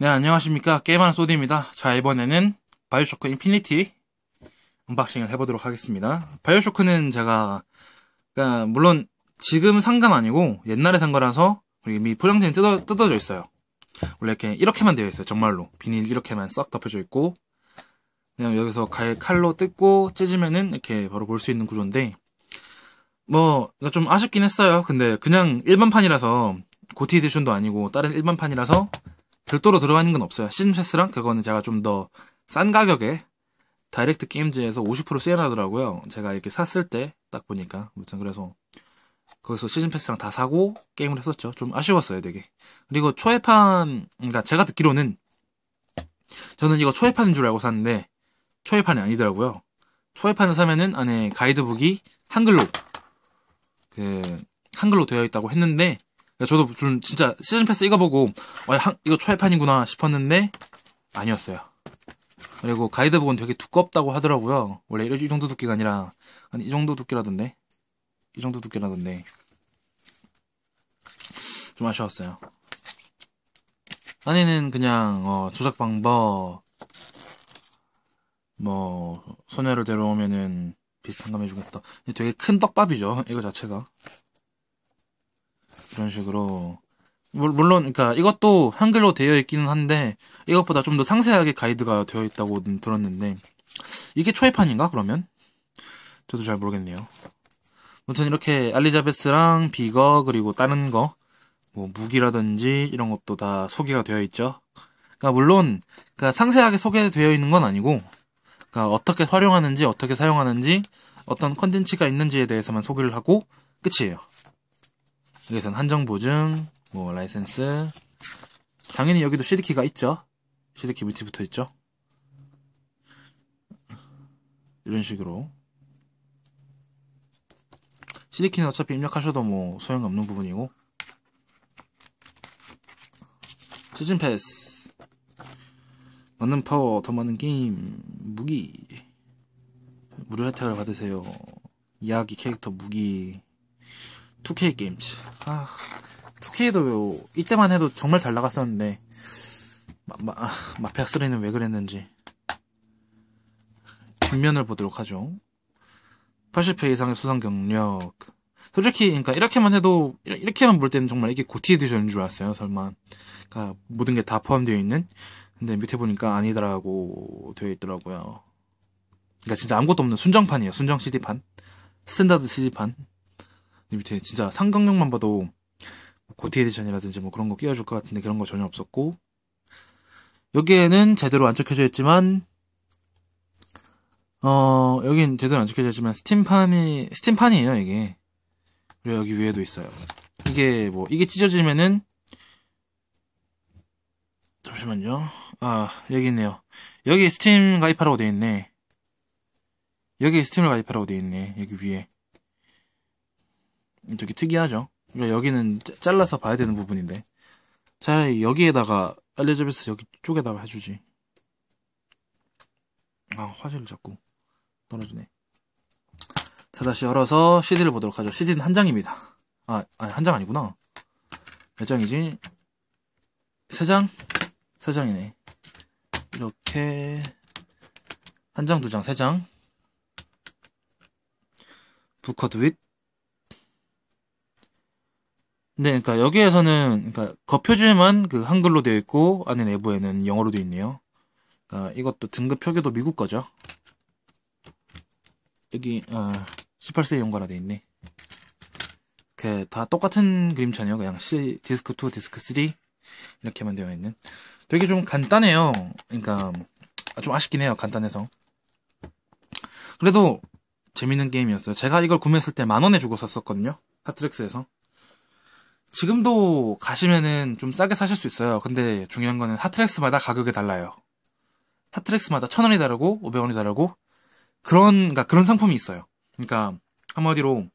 네, 안녕하십니까. 게임하는 소디입니다. 자, 이번에는 바이오쇼크 인피니티 언박싱을 해보도록 하겠습니다. 바이오쇼크는 제가, 그러니까 물론 지금 산 건 아니고 옛날에 산 거라서 이미 포장지는 뜯어, 뜯어져 있어요. 원래 이렇게, 이렇게만 되어 있어요. 정말로. 비닐 이렇게만 싹 덮여져 있고, 그냥 여기서 칼로 뜯고 찢으면은 이렇게 바로 볼 수 있는 구조인데, 뭐, 좀 아쉽긴 했어요. 근데 그냥 일반판이라서, 고티 에디션도 아니고, 다른 일반판이라서, 별도로 들어가 있는 건 없어요. 시즌 패스랑 그거는 제가 좀 더 싼 가격에 다이렉트 게임즈에서 50% 세일하더라고요. 제가 이렇게 샀을 때 딱 보니까 무튼 그래서 거기서 시즌 패스랑 다 사고 게임을 했었죠. 좀 아쉬웠어요, 되게. 그리고 초회판 그러니까 제가 듣기로는 저는 이거 초회판인 줄 알고 샀는데 초회판이 아니더라고요. 초회판을 사면은 안에 가이드북이 한글로 그 한글로 되어 있다고 했는데 저도 좀 진짜 시즌 패스 이거 보고 어, 이거 초회판이구나 싶었는데 아니었어요. 그리고 가이드북은 되게 두껍다고 하더라고요. 원래 이 정도 두께가 아니라 한 이 정도 두께라던데 이 정도 두께라던데 좀 아쉬웠어요. 안에는 그냥 어, 조작 방법 뭐 소녀를 데려오면은 비슷한 감이주고 있다. 되게 큰 떡밥이죠 이거 자체가. 이런 식으로 물론 그러니까 이것도 한글로 되어 있기는 한데 이것보다 좀 더 상세하게 가이드가 되어 있다고 들었는데 이게 초회판인가 그러면 저도 잘 모르겠네요. 아무튼 이렇게 알리자베스랑 비거 그리고 다른 거뭐 무기라든지 이런 것도 다 소개가 되어 있죠. 그러니까 물론 그러니까 상세하게 소개되어 있는 건 아니고 그러니까 어떻게 활용하는지 어떻게 사용하는지 어떤 컨텐츠가 있는지에 대해서만 소개를 하고 끝이에요. 여기선 한정 보증, 뭐 라이센스. 당연히 여기도 CD키가 있죠. CD키 밑에 붙어 있죠. 이런 식으로. CD키는 어차피 입력하셔도 뭐 소용없는 부분이고. 시즌 패스. 맞는 파워, 더 맞는 게임, 무기. 무료 혜택을 받으세요. 이야기 캐릭터 무기. 2K 게임즈. 아, 2K도 이때만 해도 정말 잘 나갔었는데 마, 마, 아, 마피아 3는 왜 그랬는지 뒷면을 보도록 하죠. 80회 이상의 수상 경력. 솔직히 그러니까 이렇게만 해도 이렇게만 볼 때는 정말 이게 고티 에디션인 줄 알았어요. 설마 그러니까 모든 게 다 포함되어 있는. 근데 밑에 보니까 아니더라고 되어 있더라고요. 그러니까 진짜 아무것도 없는 순정판이에요. 순정 CD판, 스탠다드 CD판. 밑에 진짜 상강력만 봐도 뭐 고티 에디션이라든지 뭐 그런 거 끼워줄 것 같은데 그런 거 전혀 없었고 여기에는 제대로 안 적혀져 있지만 어 여긴 제대로 안 적혀져 있지만 스팀판이 스팀판이에요 이게 그리고 여기 위에도 있어요 이게 뭐 이게 찢어지면은 잠시만요 아 여기 있네요 여기 스팀 가입하라고 돼 있네 여기 스팀을 가입하라고 돼 있네 여기 위에 되게 특이하죠. 그러니까 여기는 잘라서 봐야 되는 부분인데 차라리 여기에다가 엘리자베스 여기 쪽에다가 해주지. 아 화질을 자꾸 떨어지네. 자 다시 열어서 CD를 보도록 하죠. CD는 한 장입니다. 아, 아니 한 장 아니구나. 몇 장이지? 세 장? 세 장이네. 이렇게 한 장, 두 장, 세 장. 부커드 윗 네, 그러니까 여기에서는 그러니까 겉표지만 그 한글로 되어 있고 안에 내부에는 영어로 되어 있네요. 그러니까 이것도 등급 표기도 미국 거죠. 여기 어, 18세 용가라 돼 있네. 이렇게 다 똑같은 그림체네요. 그냥 C 디스크 2, 디스크 3 이렇게만 되어 있는. 되게 좀 간단해요. 그러니까 좀 아쉽긴 해요. 간단해서. 그래도 재밌는 게임이었어요. 제가 이걸 구매했을 때 만 원에 주고 샀었거든요. 하트렉스에서. 지금도 가시면은 좀 싸게 사실 수 있어요. 근데 중요한 거는 하트렉스마다 가격이 달라요. 하트렉스마다 천 원이 다르고 오백 원이 다르고 그런 그러니까 그런 상품이 있어요. 그러니까 한마디로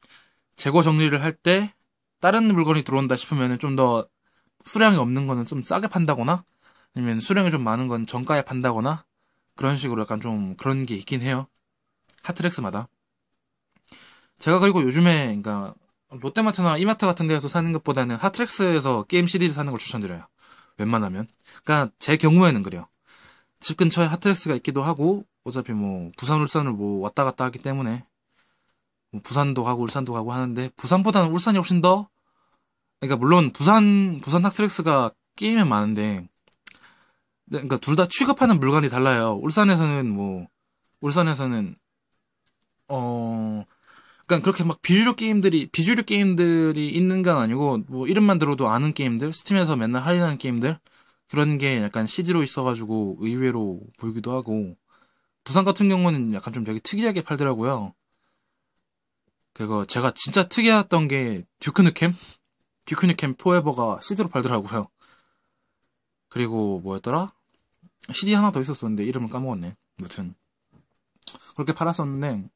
재고 정리를 할 때 다른 물건이 들어온다 싶으면 좀 더 수량이 없는 거는 좀 싸게 판다거나 아니면 수량이 좀 많은 건 정가에 판다거나 그런 식으로 약간 좀 그런 게 있긴 해요. 하트렉스마다. 제가 그리고 요즘에 그러니까 롯데마트나 이마트 같은 데서 사는 것보다는 하트렉스에서 게임 CD를 사는 걸 추천드려요. 웬만하면. 그러니까 제 경우에는 그래요. 집 근처에 하트렉스가 있기도 하고 어차피 뭐 부산 울산을 뭐 왔다 갔다 하기 때문에 뭐 부산도 가고 울산도 가고 하는데 부산보다는 울산이 훨씬 더 그러니까 물론 부산 부산 하트렉스가 게임에 많은데 그러니까 둘 다 취급하는 물건이 달라요. 울산에서는 뭐 울산에서는 어 그러니까 그렇게 막 비주류 게임들이 비주류 게임들이 있는 건 아니고 뭐 이름만 들어도 아는 게임들 스팀에서 맨날 할인하는 게임들 그런 게 약간 CD로 있어가지고 의외로 보이기도 하고 부산 같은 경우는 약간 좀 되게 특이하게 팔더라고요. 그거 제가 진짜 특이했던 게 듀크 누캠 듀크 누캠 포에버가 CD로 팔더라고요. 그리고 뭐였더라? CD 하나 더 있었었는데 이름을 까먹었네. 무튼 그렇게 팔았었는데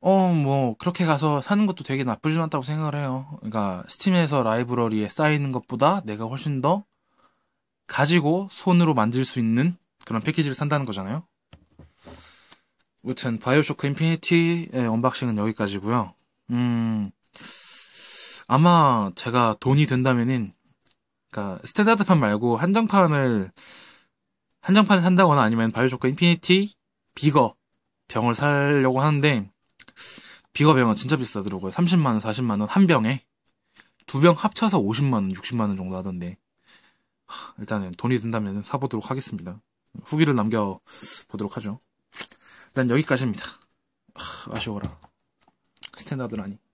어, 뭐, 그렇게 가서 사는 것도 되게 나쁘진 않다고 생각을 해요. 그러니까, 스팀에서 라이브러리에 쌓이는 것보다 내가 훨씬 더 가지고 손으로 만들 수 있는 그런 패키지를 산다는 거잖아요. 무튼, 바이오쇼크 인피니티의 예, 언박싱은 여기까지고요 음, 아마 제가 돈이 된다면은, 그니까, 스탠다드판 말고 한정판을, 한정판을 산다거나 아니면 바이오쇼크 인피니티 비거 병을 살려고 하는데, 비과병은 진짜 비싸더라고요. 30만원, 40만원 한 병에 두 병 합쳐서 50만원, 60만원 정도 하던데 일단은 돈이 든다면 사보도록 하겠습니다. 후기를 남겨보도록 하죠. 일단 여기까지입니다. 아쉬워라. 스탠다드라니.